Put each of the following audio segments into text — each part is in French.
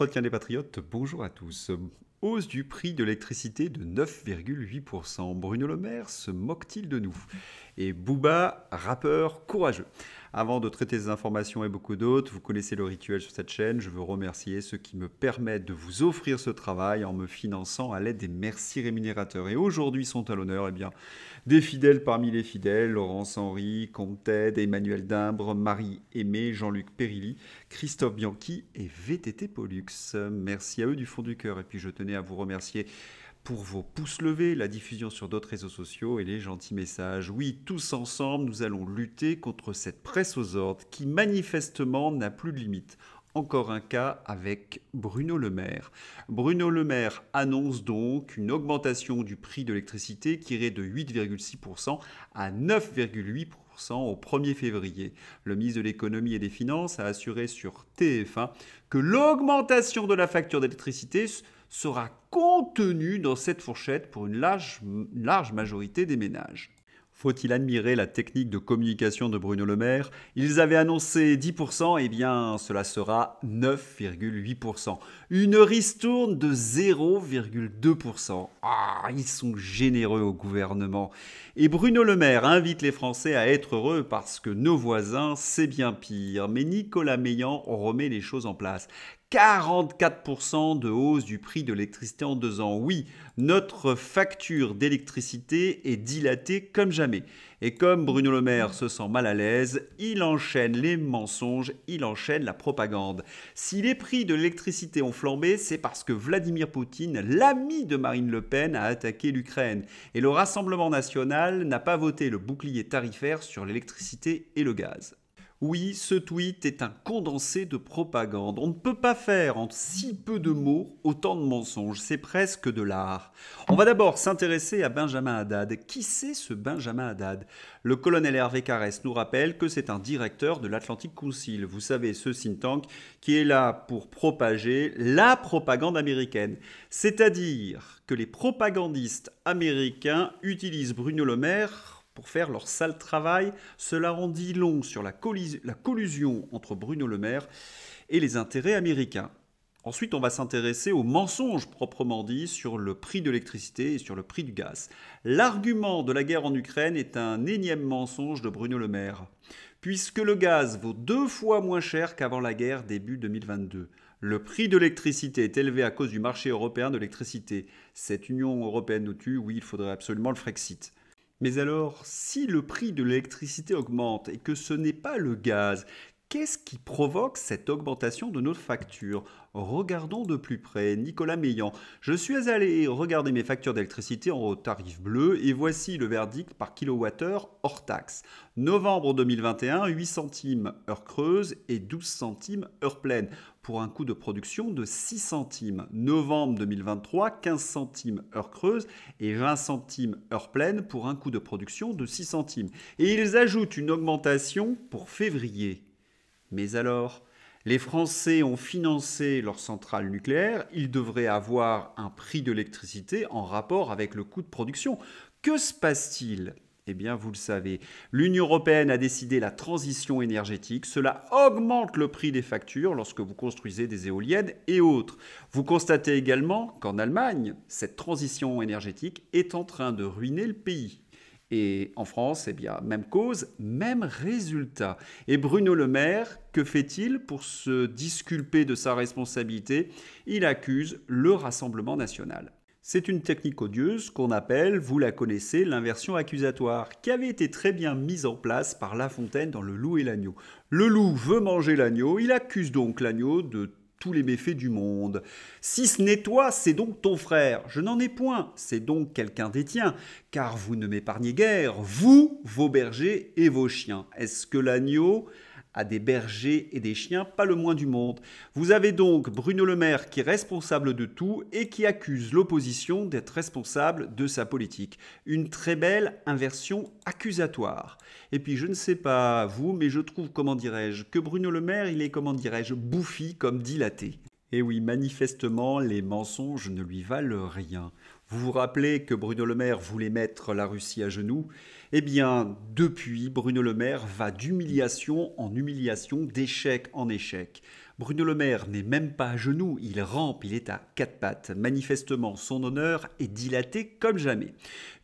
Entretien des Patriotes, bonjour à tous. Hausse du prix de l'électricité de 9,8%. Bruno Le Maire se moque-t-il de nous et Booba, rappeur courageux. Avant de traiter ces informations et beaucoup d'autres, vous connaissez le rituel sur cette chaîne. Je veux remercier ceux qui me permettent de vous offrir ce travail en me finançant à l'aide des merci rémunérateurs. Et aujourd'hui sont à l'honneur eh bien, des fidèles parmi les fidèles Laurence Henry, Comte Ted, Emmanuel Dimbre, Marie Aimé, Jean-Luc Périlli, Christophe Bianchi et VTT Pollux. Merci à eux du fond du cœur. Et puis je tenais à vous remercier pour vos pouces levés, la diffusion sur d'autres réseaux sociaux et les gentils messages. Oui, tous ensemble, nous allons lutter contre cette presse aux ordres qui manifestement n'a plus de limites. Encore un cas avec Bruno Le Maire. Bruno Le Maire annonce donc une augmentation du prix de l'électricité qui irait de 8,6% à 9,8% au 1er février. Le ministre de l'économie et des finances a assuré sur TF1 que l'augmentation de la facture d'électricité sera contenu dans cette fourchette pour une large, large majorité des ménages. Faut-il admirer la technique de communication de Bruno Le Maire Ils avaient annoncé 10%, eh bien cela sera 9,8%. Une ristourne de 0,2%. Ah, ils sont généreux au gouvernement. Et Bruno Le Maire invite les Français à être heureux parce que nos voisins, c'est bien pire. Mais Nicolas Meillant remet les choses en place. 44% de hausse du prix de l'électricité en deux ans. Oui, notre facture d'électricité est dilatée comme jamais. Et comme Bruno Le Maire se sent mal à l'aise, il enchaîne les mensonges, il enchaîne la propagande. Si les prix de l'électricité ont flambé, c'est parce que Vladimir Poutine, l'ami de Marine Le Pen, a attaqué l'Ukraine. Et le Rassemblement national n'a pas voté le bouclier tarifaire sur l'électricité et le gaz. Oui, ce tweet est un condensé de propagande. On ne peut pas faire en si peu de mots autant de mensonges. C'est presque de l'art. On va d'abord s'intéresser à Benjamin Haddad. Qui c'est ce Benjamin Haddad Le colonel Hervé Carès nous rappelle que c'est un directeur de l'Atlantic Council. Vous savez, ce think tank qui est là pour propager la propagande américaine. C'est-à-dire que les propagandistes américains utilisent Bruno Le Maire pour faire leur sale travail. Cela rendit long sur la, la collusion entre Bruno Le Maire et les intérêts américains. Ensuite, on va s'intéresser aux mensonges proprement dits sur le prix de l'électricité et sur le prix du gaz. L'argument de la guerre en Ukraine est un énième mensonge de Bruno Le Maire, puisque le gaz vaut deux fois moins cher qu'avant la guerre début 2022. Le prix de l'électricité est élevé à cause du marché européen de l'électricité. Cette Union européenne nous tue, oui, il faudrait absolument le Frexit. Mais alors, si le prix de l'électricité augmente et que ce n'est pas le gaz Qu'est-ce qui provoque cette augmentation de nos factures Regardons de plus près. Nicolas Meillan, je suis allé regarder mes factures d'électricité en tarif bleu et voici le verdict par kilowattheure hors taxe. Novembre 2021, 8 centimes heure creuse et 12 centimes heure pleine pour un coût de production de 6 centimes. Novembre 2023, 15 centimes heure creuse et 20 centimes heure pleine pour un coût de production de 6 centimes. Et ils ajoutent une augmentation pour février. Mais alors, les Français ont financé leur centrale nucléaire, ils devraient avoir un prix de l'électricité en rapport avec le coût de production. Que se passe-t-il eh bien, vous le savez, l'Union européenne a décidé la transition énergétique. Cela augmente le prix des factures lorsque vous construisez des éoliennes et autres. Vous constatez également qu'en Allemagne, cette transition énergétique est en train de ruiner le pays. Et en France, eh bien, même cause, même résultat. Et Bruno Le Maire, que fait-il pour se disculper de sa responsabilité Il accuse le Rassemblement national. C'est une technique odieuse qu'on appelle, vous la connaissez, l'inversion accusatoire, qui avait été très bien mise en place par La Fontaine dans Le Loup et l'Agneau. Le loup veut manger l'agneau, il accuse donc l'agneau de tous les méfaits du monde. Si ce n'est toi, c'est donc ton frère. Je n'en ai point, c'est donc quelqu'un des tiens, car vous ne m'épargnez guère, vous, vos bergers et vos chiens. Est-ce que l'agneau à des bergers et des chiens, pas le moins du monde. Vous avez donc Bruno Le Maire qui est responsable de tout et qui accuse l'opposition d'être responsable de sa politique. Une très belle inversion accusatoire. Et puis je ne sais pas vous, mais je trouve, comment dirais-je, que Bruno Le Maire, il est, comment dirais-je, bouffi comme dilaté. Et eh oui, manifestement, les mensonges ne lui valent rien. Vous vous rappelez que Bruno Le Maire voulait mettre la Russie à genoux Eh bien, depuis, Bruno Le Maire va d'humiliation en humiliation, d'échec en échec. Bruno Le Maire n'est même pas à genoux, il rampe, il est à quatre pattes. Manifestement, son honneur est dilaté comme jamais.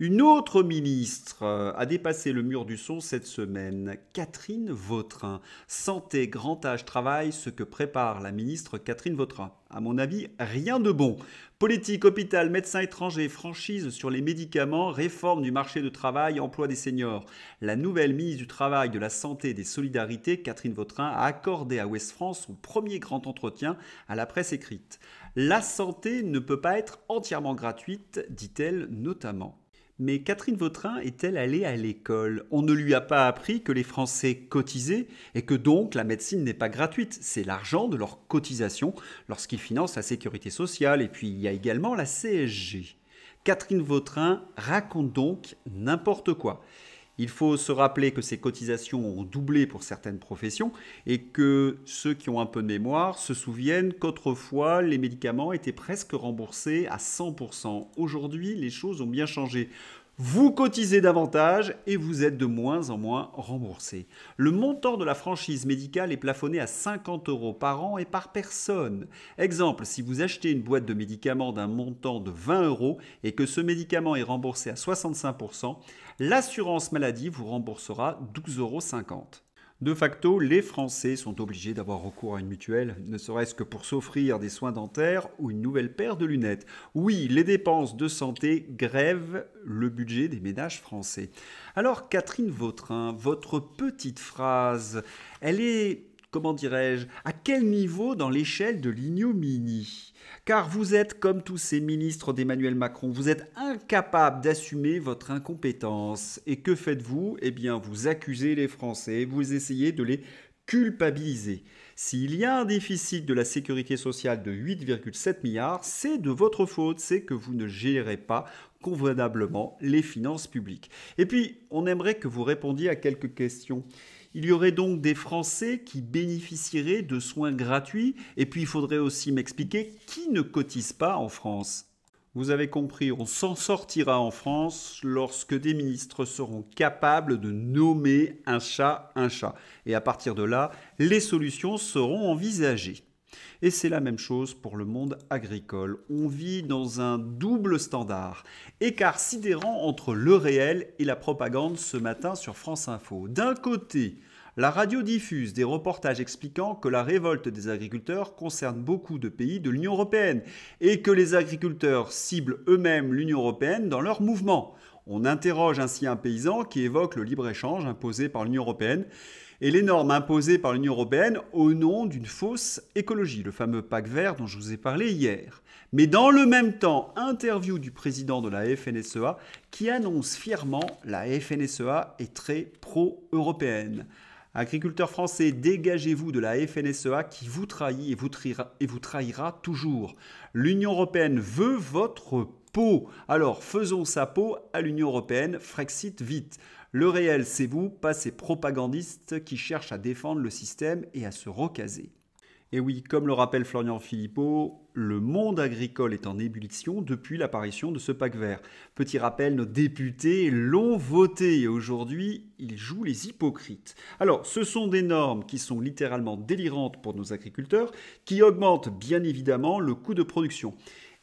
Une autre ministre euh, a dépassé le mur du son cette semaine, Catherine Vautrin. Santé, grand âge, travail, ce que prépare la ministre Catherine Vautrin à mon avis, rien de bon. Politique, hôpital, médecins étrangers, franchise sur les médicaments, réforme du marché de travail, emploi des seniors. La nouvelle ministre du Travail, de la Santé et des Solidarités, Catherine Vautrin, a accordé à Ouest France son premier grand entretien à la presse écrite. La santé ne peut pas être entièrement gratuite, dit-elle notamment. Mais Catherine Vautrin est-elle allée à l'école On ne lui a pas appris que les Français cotisaient et que donc la médecine n'est pas gratuite. C'est l'argent de leur cotisation lorsqu'ils financent la sécurité sociale et puis il y a également la CSG. Catherine Vautrin raconte donc n'importe quoi. Il faut se rappeler que ces cotisations ont doublé pour certaines professions et que ceux qui ont un peu de mémoire se souviennent qu'autrefois les médicaments étaient presque remboursés à 100%. Aujourd'hui, les choses ont bien changé. Vous cotisez davantage et vous êtes de moins en moins remboursé. Le montant de la franchise médicale est plafonné à 50 euros par an et par personne. Exemple, si vous achetez une boîte de médicaments d'un montant de 20 euros et que ce médicament est remboursé à 65%, l'assurance maladie vous remboursera 12,50 euros. De facto, les Français sont obligés d'avoir recours à une mutuelle, ne serait-ce que pour s'offrir des soins dentaires ou une nouvelle paire de lunettes. Oui, les dépenses de santé grèvent le budget des ménages français. Alors Catherine Vautrin, votre petite phrase, elle est comment dirais-je, à quel niveau dans l'échelle de l'ignominie Car vous êtes, comme tous ces ministres d'Emmanuel Macron, vous êtes incapable d'assumer votre incompétence. Et que faites-vous Eh bien, vous accusez les Français, vous essayez de les culpabiliser. S'il y a un déficit de la sécurité sociale de 8,7 milliards, c'est de votre faute, c'est que vous ne gérez pas convenablement les finances publiques. Et puis, on aimerait que vous répondiez à quelques questions. Il y aurait donc des Français qui bénéficieraient de soins gratuits, et puis il faudrait aussi m'expliquer qui ne cotise pas en France. Vous avez compris, on s'en sortira en France lorsque des ministres seront capables de nommer un chat un chat. Et à partir de là, les solutions seront envisagées. Et c'est la même chose pour le monde agricole. On vit dans un double standard, écart sidérant entre le réel et la propagande ce matin sur France Info. D'un côté, la radio diffuse des reportages expliquant que la révolte des agriculteurs concerne beaucoup de pays de l'Union européenne et que les agriculteurs ciblent eux-mêmes l'Union européenne dans leur mouvement. On interroge ainsi un paysan qui évoque le libre-échange imposé par l'Union européenne et les normes imposées par l'Union européenne au nom d'une fausse écologie, le fameux pacte vert dont je vous ai parlé hier. Mais dans le même temps, interview du président de la FNSEA qui annonce fièrement la FNSEA est très pro-européenne. Agriculteurs français, dégagez-vous de la FNSEA qui vous trahit et vous trahira, et vous trahira toujours. L'Union européenne veut votre peau. Alors faisons sa peau à l'Union européenne, Frexit vite. Le réel, c'est vous, pas ces propagandistes qui cherchent à défendre le système et à se recaser. Et oui, comme le rappelle Florian Philippot, le monde agricole est en ébullition depuis l'apparition de ce pacte vert. Petit rappel, nos députés l'ont voté et aujourd'hui, ils jouent les hypocrites. Alors, ce sont des normes qui sont littéralement délirantes pour nos agriculteurs, qui augmentent bien évidemment le coût de production.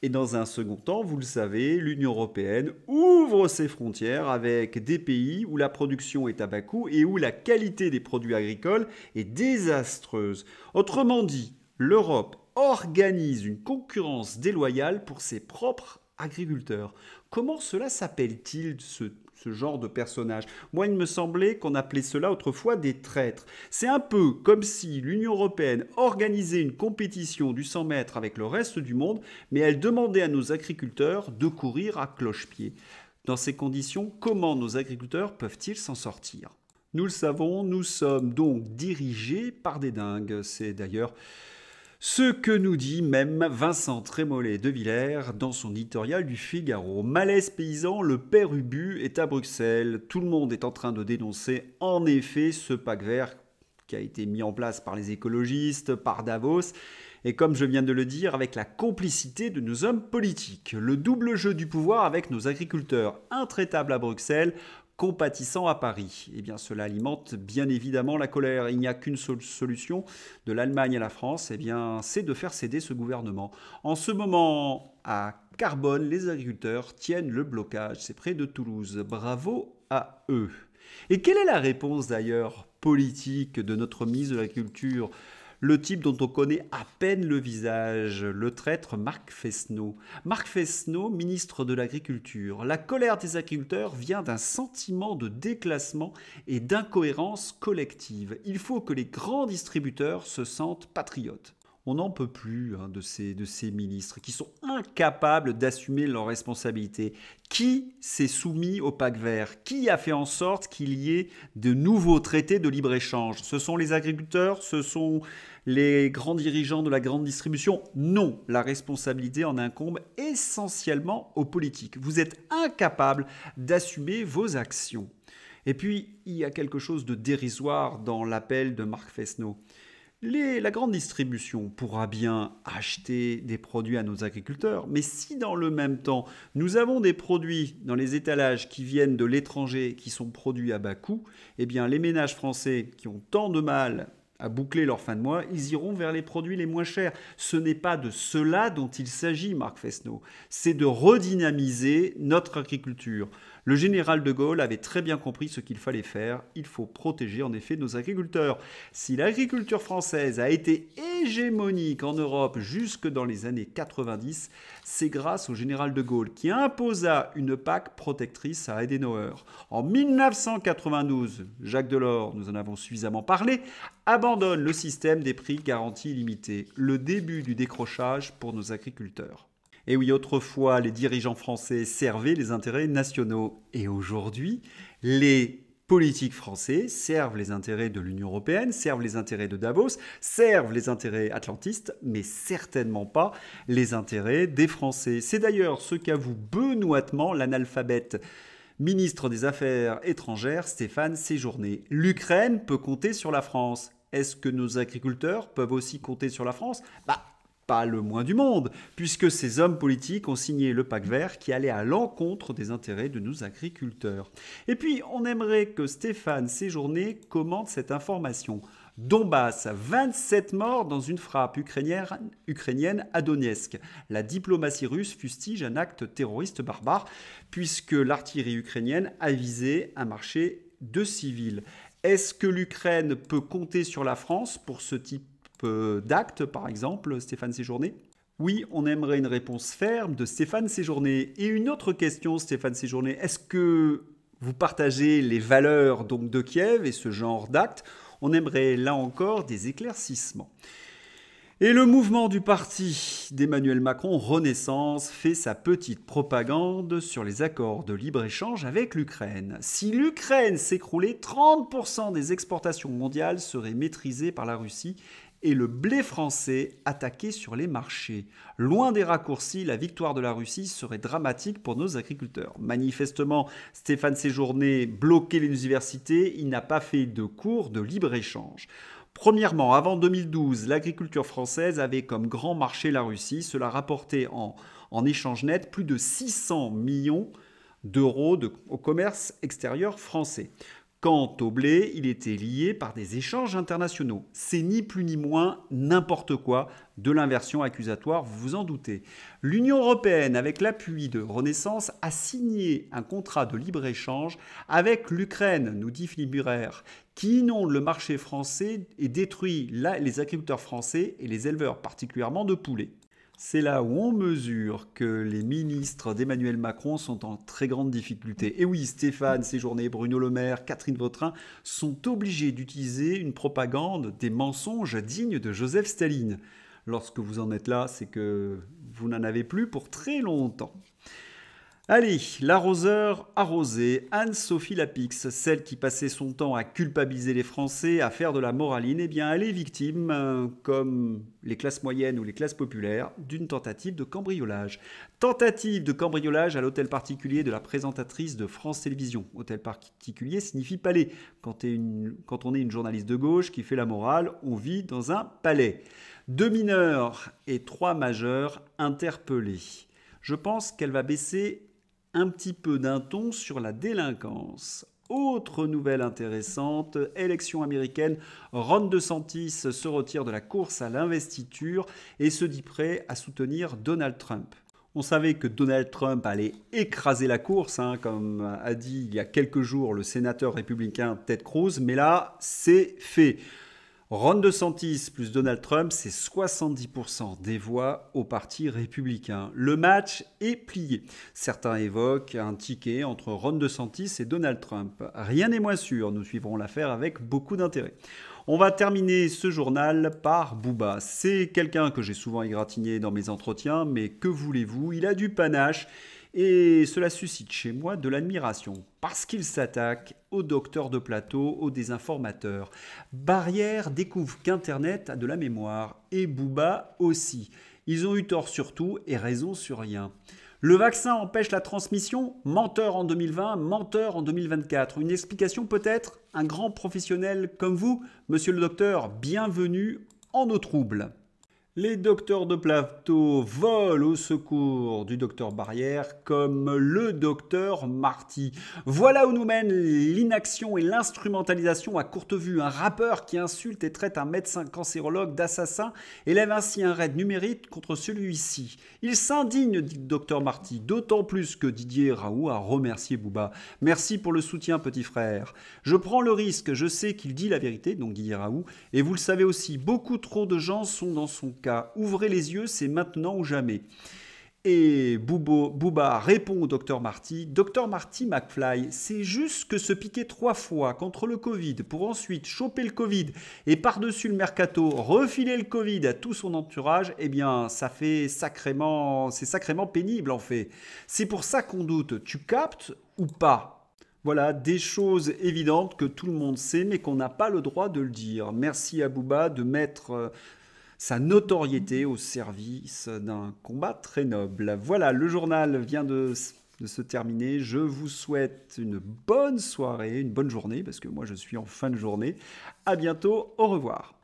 Et dans un second temps, vous le savez, l'Union européenne ouvre ses frontières avec des pays où la production est à bas coût et où la qualité des produits agricoles est désastreuse. Autrement dit, l'Europe organise une concurrence déloyale pour ses propres agriculteurs. Comment cela s'appelle-t-il ce ce genre de personnage. Moi, il me semblait qu'on appelait cela autrefois des traîtres. C'est un peu comme si l'Union européenne organisait une compétition du 100 mètres avec le reste du monde, mais elle demandait à nos agriculteurs de courir à cloche-pied. Dans ces conditions, comment nos agriculteurs peuvent-ils s'en sortir Nous le savons, nous sommes donc dirigés par des dingues. C'est d'ailleurs ce que nous dit même Vincent Trémollet de Villers dans son éditorial du Figaro. Malaise paysan, le père Ubu est à Bruxelles. Tout le monde est en train de dénoncer en effet ce pacte vert qui a été mis en place par les écologistes, par Davos, et comme je viens de le dire, avec la complicité de nos hommes politiques. Le double jeu du pouvoir avec nos agriculteurs intraitables à Bruxelles compatissant à Paris. Eh bien, cela alimente bien évidemment la colère. Il n'y a qu'une seule solution de l'Allemagne à la France, eh bien, c'est de faire céder ce gouvernement. En ce moment, à Carbone, les agriculteurs tiennent le blocage. C'est près de Toulouse. Bravo à eux. Et quelle est la réponse d'ailleurs politique de notre mise de la Culture le type dont on connaît à peine le visage, le traître Marc Fesneau. Marc Fesneau, ministre de l'Agriculture. La colère des agriculteurs vient d'un sentiment de déclassement et d'incohérence collective. Il faut que les grands distributeurs se sentent patriotes. On n'en peut plus hein, de, ces, de ces ministres qui sont incapables d'assumer leurs responsabilités. Qui s'est soumis au pacte vert Qui a fait en sorte qu'il y ait de nouveaux traités de libre-échange Ce sont les agriculteurs Ce sont les grands dirigeants de la grande distribution Non, la responsabilité en incombe essentiellement aux politiques. Vous êtes incapables d'assumer vos actions. Et puis, il y a quelque chose de dérisoire dans l'appel de Marc Fesneau la grande distribution pourra bien acheter des produits à nos agriculteurs, mais si dans le même temps nous avons des produits dans les étalages qui viennent de l'étranger, qui sont produits à bas coût, eh bien les ménages français qui ont tant de mal à boucler leur fin de mois, ils iront vers les produits les moins chers. Ce n'est pas de cela dont il s'agit, Marc Fesneau, c'est de redynamiser notre agriculture. Le général de Gaulle avait très bien compris ce qu'il fallait faire. Il faut protéger en effet nos agriculteurs. Si l'agriculture française a été hégémonique en Europe jusque dans les années 90, c'est grâce au général de Gaulle qui imposa une PAC protectrice à Adenauer. En 1992, Jacques Delors, nous en avons suffisamment parlé, abandonne le système des prix garantis limités, le début du décrochage pour nos agriculteurs. Et oui, autrefois, les dirigeants français servaient les intérêts nationaux. Et aujourd'hui, les politiques français servent les intérêts de l'Union européenne, servent les intérêts de Davos, servent les intérêts atlantistes, mais certainement pas les intérêts des Français. C'est d'ailleurs ce qu'avoue benoîtement l'analphabète ministre des Affaires étrangères Stéphane Séjourné. L'Ukraine peut compter sur la France. Est-ce que nos agriculteurs peuvent aussi compter sur la France bah, pas le moins du monde, puisque ces hommes politiques ont signé le pacte vert qui allait à l'encontre des intérêts de nos agriculteurs. Et puis, on aimerait que Stéphane Séjourné commente cette information. Donbass, 27 morts dans une frappe ukrainienne, ukrainienne à Donetsk. La diplomatie russe fustige un acte terroriste barbare, puisque l'artillerie ukrainienne a visé un marché de civils. Est-ce que l'Ukraine peut compter sur la France pour ce type euh, d'actes, par exemple, Stéphane Séjourné oui, on aimerait une réponse ferme de Stéphane Séjourné. Et une autre question, Stéphane Séjourné, est-ce que vous partagez les valeurs donc de Kiev et ce genre d'actes On aimerait là encore des éclaircissements. Et le mouvement du parti d'Emmanuel Macron Renaissance fait sa petite propagande sur les accords de libre-échange avec l'Ukraine. Si l'Ukraine s'écroulait, 30% des exportations mondiales seraient maîtrisées par la Russie et le blé français attaqué sur les marchés. Loin des raccourcis, la victoire de la Russie serait dramatique pour nos agriculteurs. Manifestement, Stéphane Séjourné bloquait universités. il n'a pas fait de cours de libre-échange. Premièrement, avant 2012, l'agriculture française avait comme grand marché la Russie. Cela rapportait en, échange net plus de 600 millions d'euros au commerce extérieur français. Quant au blé, il était lié par des échanges internationaux. C'est ni plus ni moins n'importe quoi de l'inversion accusatoire, vous vous en doutez. L'Union européenne, avec l'appui de Renaissance, a signé un contrat de libre-échange avec l'Ukraine, nous dit Philippe qui inonde le marché français et détruit les agriculteurs français et les éleveurs particulièrement de poulets. C'est là où on mesure que les ministres d'Emmanuel Macron sont en très grande difficulté. Et oui, Stéphane Séjourné, Bruno Le Maire, Catherine Vautrin sont obligés d'utiliser une propagande, des mensonges dignes de Joseph Staline. Lorsque vous en êtes là, c'est que vous n'en avez plus pour très longtemps. Allez, l'arroseur arrosé, Anne-Sophie Lapix, celle qui passait son temps à culpabiliser les Français, à faire de la moraline, eh bien elle est victime, euh, comme les classes moyennes ou les classes populaires, d'une tentative de cambriolage. Tentative de cambriolage à l'hôtel particulier de la présentatrice de France Télévisions. Hôtel particulier signifie palais. Quand, quand on est une journaliste de gauche qui fait la morale, on vit dans un palais. Deux mineurs et trois majeurs interpellés. Je pense qu'elle va baisser un petit peu d'un ton sur la délinquance. Autre nouvelle intéressante, élection américaine, Ron DeSantis se retire de la course à l'investiture et se dit prêt à soutenir Donald Trump. On savait que Donald Trump allait écraser la course, hein, comme a dit il y a quelques jours le sénateur républicain Ted Cruz, mais là, c'est fait. Ron DeSantis plus Donald Trump, c'est 70% des voix au Parti républicain. Le match est plié. Certains évoquent un ticket entre Ron DeSantis et Donald Trump. Rien n'est moins sûr, nous suivrons l'affaire avec beaucoup d'intérêt. On va terminer ce journal par Booba. C'est quelqu'un que j'ai souvent égratigné dans mes entretiens, mais que voulez-vous, il a du panache et cela suscite chez moi de l'admiration parce qu'ils s'attaquent aux docteurs de plateau, aux désinformateurs. Barrière découvre qu'Internet a de la mémoire et Booba aussi. Ils ont eu tort sur tout et raison sur rien. Le vaccin empêche la transmission Menteur en 2020, menteur en 2024. Une explication peut-être Un grand professionnel comme vous, monsieur le docteur, bienvenue en nos troubles les docteurs de plateau volent au secours du docteur Barrière comme le docteur Marty. Voilà où nous mène l'inaction et l'instrumentalisation à courte vue. Un rappeur qui insulte et traite un médecin cancérologue d'assassin élève ainsi un raid numérique contre celui-ci. Il s'indigne, dit le docteur Marty, d'autant plus que Didier Raoult a remercié Bouba. Merci pour le soutien, petit frère. Je prends le risque, je sais qu'il dit la vérité, donc Didier Raoult, et vous le savez aussi, beaucoup trop de gens sont dans son cas. Ouvrez les yeux, c'est maintenant ou jamais. Et Bouba Booba répond au docteur Marty Docteur Marty McFly, c'est juste que se piquer trois fois contre le Covid pour ensuite choper le Covid et par-dessus le mercato refiler le Covid à tout son entourage, eh bien, ça fait sacrément. C'est sacrément pénible en fait. C'est pour ça qu'on doute. Tu captes ou pas voilà, des choses évidentes que tout le monde sait mais qu'on n'a pas le droit de le dire. Merci à Bouba de mettre euh, sa notoriété au service d'un combat très noble. Voilà, le journal vient de, se terminer. Je vous souhaite une bonne soirée, une bonne journée, parce que moi je suis en fin de journée. À bientôt, au revoir.